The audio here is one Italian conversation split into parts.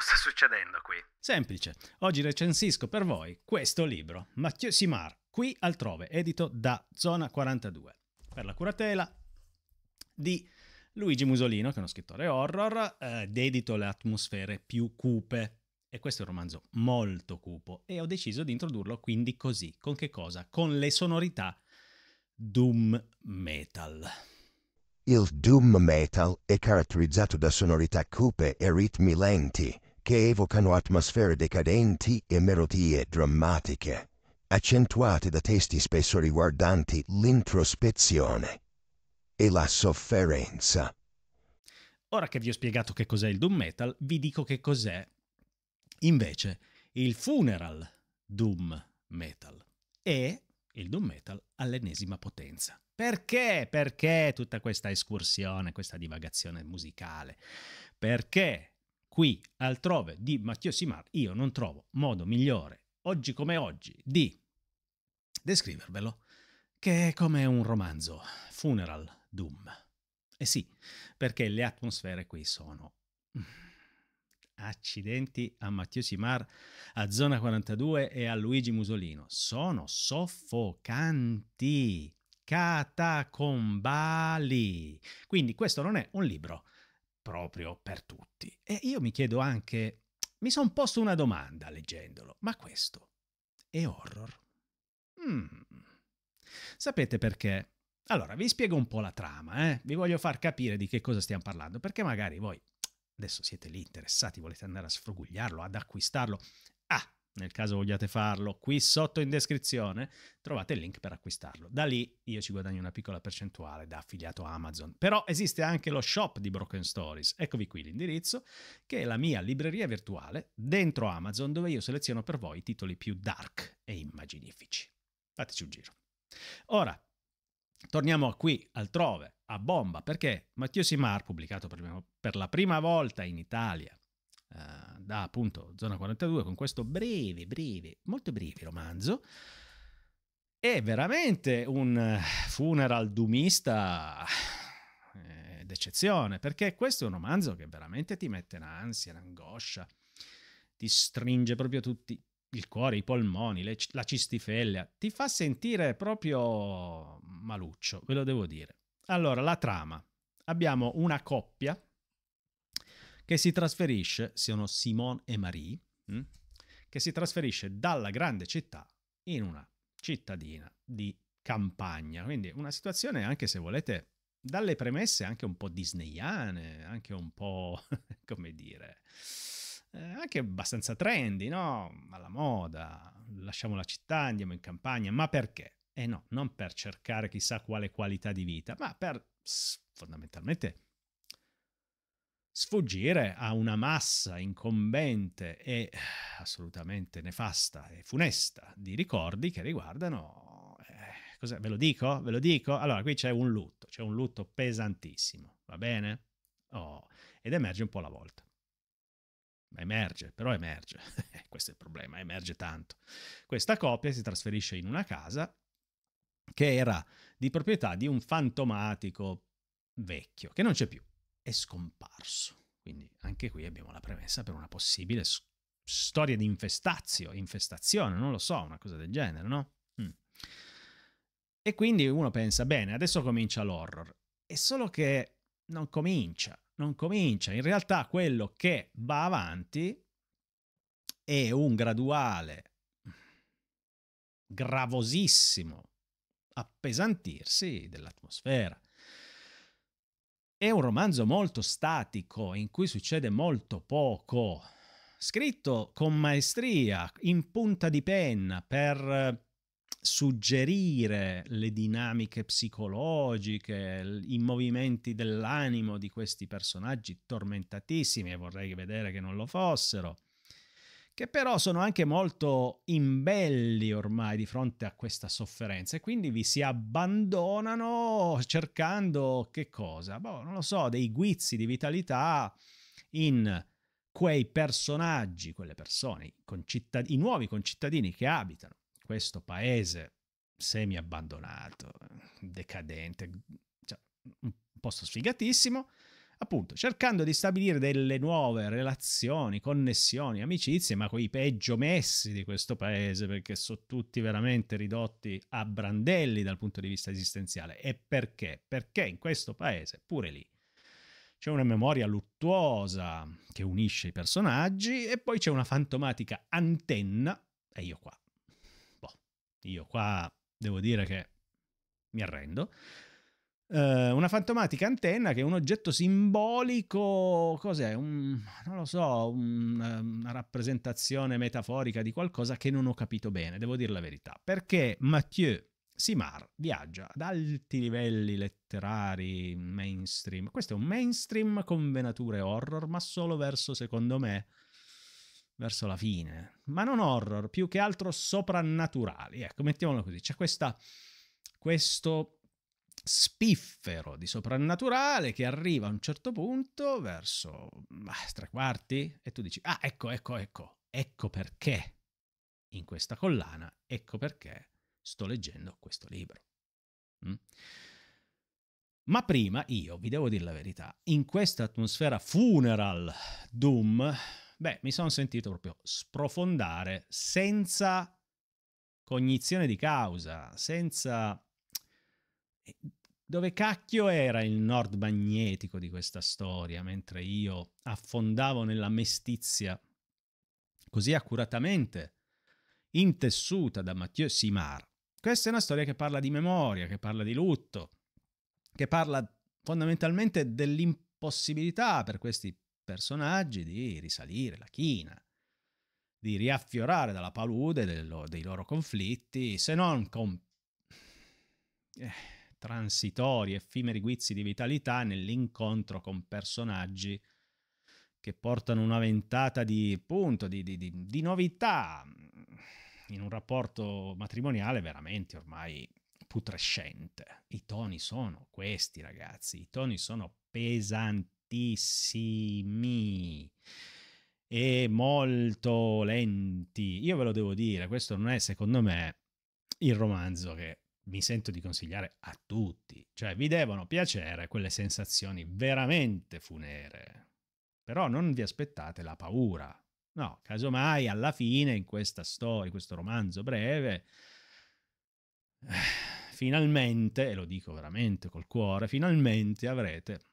cavolo sta succedendo qui? Semplice. Oggi recensisco per voi questo libro, Mathieu Simard, qui altrove, edito da Zona 42, per la curatela di Luigi Musolino, che è uno scrittore horror, eh, dedito alle atmosfere più cupe. E questo è un romanzo molto cupo e ho deciso di introdurlo quindi così. Con che cosa? Con le sonorità doom metal. Il doom metal è caratterizzato da sonorità cupe e ritmi lenti che evocano atmosfere decadenti e melodie drammatiche, accentuate da testi spesso riguardanti l'introspezione e la sofferenza. Ora che vi ho spiegato che cos'è il doom metal, vi dico che cos'è invece il funeral doom metal. E il doom metal all'ennesima potenza. Perché? Perché tutta questa escursione, questa divagazione musicale? Perché qui altrove di Matteo Simar, io non trovo modo migliore, oggi come oggi, di descrivervelo, che è come un romanzo, Funeral Doom. eh sì, perché le atmosfere qui sono... Accidenti a Matteo Simar, a Zona 42 e a Luigi Musolino. Sono soffocanti catacombali. Quindi questo non è un libro proprio per tutti. E io mi chiedo anche, mi sono posto una domanda leggendolo, ma questo è horror? Mm. Sapete perché? Allora, vi spiego un po' la trama, eh? vi voglio far capire di che cosa stiamo parlando, perché magari voi adesso siete lì interessati, volete andare a sfrugugliarlo, ad acquistarlo. Ah, nel caso vogliate farlo, qui sotto in descrizione trovate il link per acquistarlo. Da lì io ci guadagno una piccola percentuale da affiliato Amazon. Però esiste anche lo shop di Broken Stories, eccovi qui l'indirizzo, che è la mia libreria virtuale dentro Amazon dove io seleziono per voi i titoli più dark e immaginifici. Fateci un giro. Ora, torniamo qui altrove, a bomba, perché Matteo Simar, pubblicato per la prima volta in Italia eh, da appunto Zona 42 con questo breve, breve, molto breve romanzo. È veramente un funeral dumista eh, d'eccezione, perché questo è un romanzo che veramente ti mette in ansia, in angoscia, ti stringe proprio tutti il cuore, i polmoni, le, la cistifellea, ti fa sentire proprio maluccio, ve lo devo dire. Allora, la trama. Abbiamo una coppia che si trasferisce, sono Simone e Marie, mh? Mm, che si trasferisce dalla grande città in una cittadina di campagna. Quindi una situazione, anche se volete, dalle premesse anche un po' disneyane, anche un po', come dire, eh, anche abbastanza trendy, no? Alla moda, lasciamo la città, andiamo in campagna, ma perché? Eh no, non per cercare chissà quale qualità di vita, ma per fondamentalmente sfuggire a una massa incombente e eh, assolutamente nefasta e funesta di ricordi che riguardano... Eh, cos'è? Ve lo dico? Ve lo dico? Allora, qui c'è un lutto, c'è un lutto pesantissimo, va bene? Oh, ed emerge un po' alla volta. Ma emerge, però emerge. Eh, questo è il problema, emerge tanto. Questa coppia si trasferisce in una casa che era di proprietà di un fantomatico vecchio, che non c'è più è scomparso. Quindi anche qui abbiamo la premessa per una possibile storia di infestazio, infestazione, non lo so, una cosa del genere, no? Mm. E quindi uno pensa, bene, adesso comincia l'horror. È solo che non comincia, non comincia. In realtà quello che va avanti è un graduale, gravosissimo appesantirsi dell'atmosfera. È un romanzo molto statico in cui succede molto poco, scritto con maestria, in punta di penna, per eh, suggerire le dinamiche psicologiche, i movimenti dell'animo di questi personaggi tormentatissimi e vorrei vedere che non lo fossero che però sono anche molto imbelli ormai di fronte a questa sofferenza e quindi vi si abbandonano cercando che cosa? Boh, non lo so, dei guizzi di vitalità in quei personaggi, quelle persone, i, concittad- i nuovi concittadini che abitano questo paese semi-abbandonato, decadente, cioè un posto sfigatissimo, appunto cercando di stabilire delle nuove relazioni, connessioni, amicizie, ma con i peggio messi di questo paese, perché sono tutti veramente ridotti a brandelli dal punto di vista esistenziale. E perché? Perché in questo paese, pure lì, c'è una memoria luttuosa che unisce i personaggi e poi c'è una fantomatica antenna e io qua. Boh, io qua devo dire che mi arrendo. Uh, una fantomatica antenna che è un oggetto simbolico, cos'è? Un, non lo so, un, eh, una rappresentazione metaforica di qualcosa che non ho capito bene, devo dire la verità, perché Mathieu Simard viaggia ad alti livelli letterari mainstream. Questo è un mainstream con venature horror, ma solo verso, secondo me, verso la fine. Ma non horror, più che altro soprannaturali. Ecco, mettiamolo così. C'è questa, questo spiffero di soprannaturale che arriva a un certo punto verso ah, tre quarti e tu dici ah ecco ecco ecco ecco perché in questa collana ecco perché sto leggendo questo libro mm? ma prima io vi devo dire la verità in questa atmosfera funeral doom beh mi sono sentito proprio sprofondare senza cognizione di causa senza dove cacchio era il nord magnetico di questa storia, mentre io affondavo nella mestizia così accuratamente intessuta da Mathieu Simard. Questa è una storia che parla di memoria, che parla di lutto, che parla fondamentalmente dell'impossibilità per questi personaggi di risalire la china, di riaffiorare dalla palude dello, dei loro conflitti, se non con... Eh transitori, effimeri guizzi di vitalità nell'incontro con personaggi che portano una ventata di, appunto, di, di, di, di novità mm, in un rapporto matrimoniale veramente ormai putrescente. I toni sono questi, ragazzi, i toni sono pesantissimi e molto lenti. Io ve lo devo dire, questo non è secondo me il romanzo che mi sento di consigliare a tutti, cioè vi devono piacere quelle sensazioni veramente funere. Però non vi aspettate la paura. No, casomai alla fine in questa storia, in questo romanzo breve, eh, finalmente, e lo dico veramente col cuore, finalmente avrete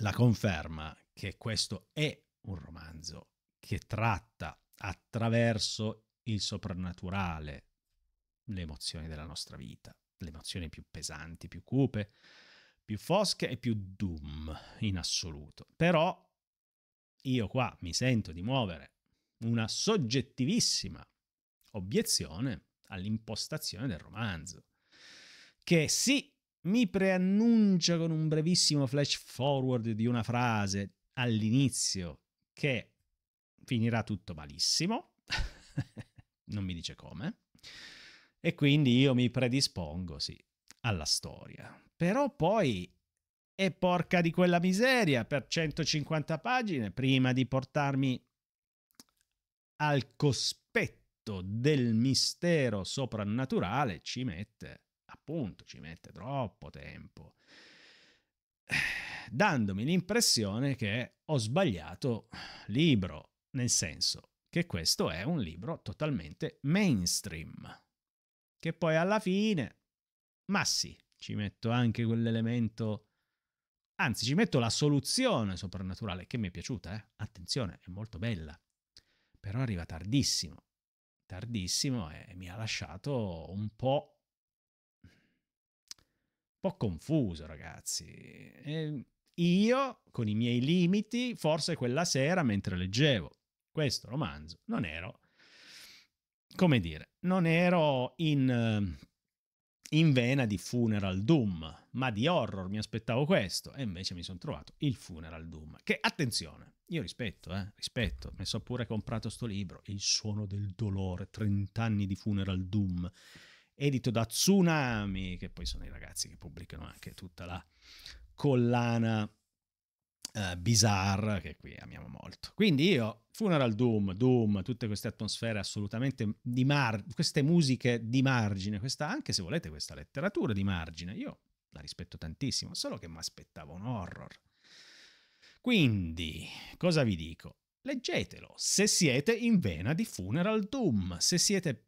la conferma che questo è un romanzo che tratta attraverso il soprannaturale le emozioni della nostra vita, le emozioni più pesanti, più cupe, più fosche e più doom in assoluto. Però io qua mi sento di muovere una soggettivissima obiezione all'impostazione del romanzo, che sì, mi preannuncia con un brevissimo flash forward di una frase all'inizio che finirà tutto malissimo, non mi dice come, e quindi io mi predispongo, sì, alla storia. Però poi è porca di quella miseria per 150 pagine prima di portarmi al cospetto del mistero soprannaturale ci mette appunto ci mette troppo tempo eh, dandomi l'impressione che ho sbagliato libro nel senso che questo è un libro totalmente mainstream che poi alla fine, ma sì, ci metto anche quell'elemento, anzi ci metto la soluzione soprannaturale che mi è piaciuta, eh? attenzione, è molto bella, però arriva tardissimo, tardissimo e mi ha lasciato un po'... un po' confuso ragazzi. E ehm, io, con i miei limiti, forse quella sera mentre leggevo questo romanzo non ero come dire, non ero in, eh, in vena di Funeral Doom, ma di horror mi aspettavo questo e invece mi sono trovato il Funeral Doom, che attenzione, io rispetto, eh, rispetto, mi sono pure comprato sto libro, Il suono del dolore, 30 anni di Funeral Doom, edito da Tsunami, che poi sono i ragazzi che pubblicano anche tutta la collana uh, eh, bizarre che qui amiamo molto. Quindi io, Funeral Doom, Doom, tutte queste atmosfere assolutamente di margine, queste musiche di margine, questa, anche se volete questa letteratura di margine, io la rispetto tantissimo, solo che mi aspettavo un horror. Quindi, cosa vi dico? Leggetelo, se siete in vena di Funeral Doom, se siete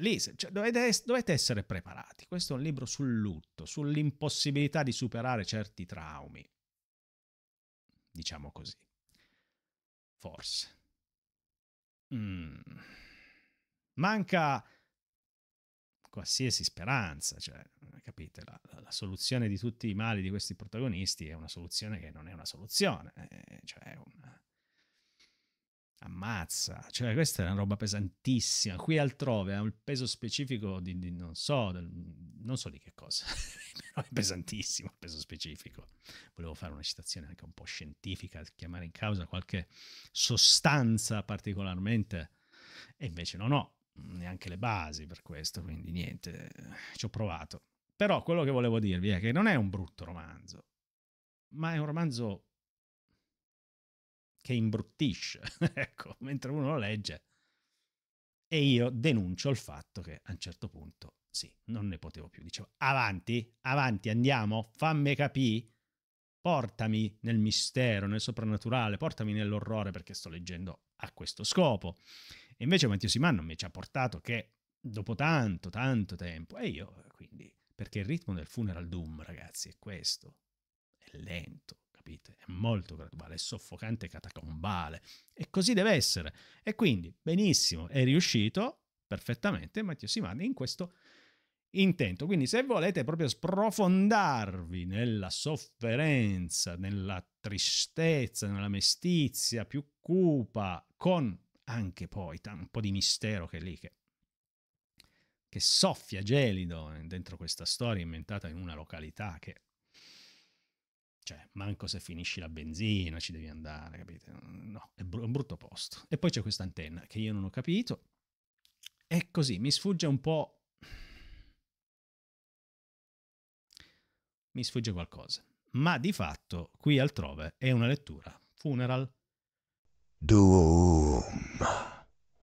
lì cioè, dovete, dovete, essere preparati. Questo è un libro sul lutto, sull'impossibilità di superare certi traumi diciamo così. Forse. Mm. Manca qualsiasi speranza, cioè, eh, capite, la, la, la, soluzione di tutti i mali di questi protagonisti è una soluzione che non è una soluzione, eh, cioè è una, Ammazza, cioè questa è una roba pesantissima. Qui altrove ha un peso specifico di, di non, so, del, non so, di che cosa, però è pesantissimo il peso specifico. Volevo fare una citazione anche un po' scientifica, chiamare in causa qualche sostanza particolarmente, e invece non ho neanche le basi per questo, quindi niente, ci ho provato. Però quello che volevo dirvi è che non è un brutto romanzo, ma è un romanzo che imbruttisce, ecco, mentre uno lo legge. E io denuncio il fatto che a un certo punto, sì, non ne potevo più. Dicevo, avanti, avanti, andiamo, fammi capire, portami nel mistero, nel soprannaturale, portami nell'orrore perché sto leggendo a questo scopo. E invece Matteo Simanno mi ci ha portato che dopo tanto, tanto tempo, e io quindi, perché il ritmo del funeral doom, ragazzi, è questo, è lento, capite? È molto graduale, è soffocante, catacombale e così deve essere. E quindi, benissimo, è riuscito perfettamente Matteo Simardi in questo intento. Quindi se volete proprio sprofondarvi nella sofferenza, nella tristezza, nella mestizia più cupa, con anche poi un po' di mistero che è lì che, che soffia gelido eh, dentro questa storia inventata in una località che cioè, manco se finisci la benzina ci devi andare, capite? No, è, br- un brutto posto. E poi c'è questa antenna che io non ho capito. E così mi sfugge un po'. Mi sfugge qualcosa. Ma di fatto, qui altrove è una lettura. Funeral. Doom.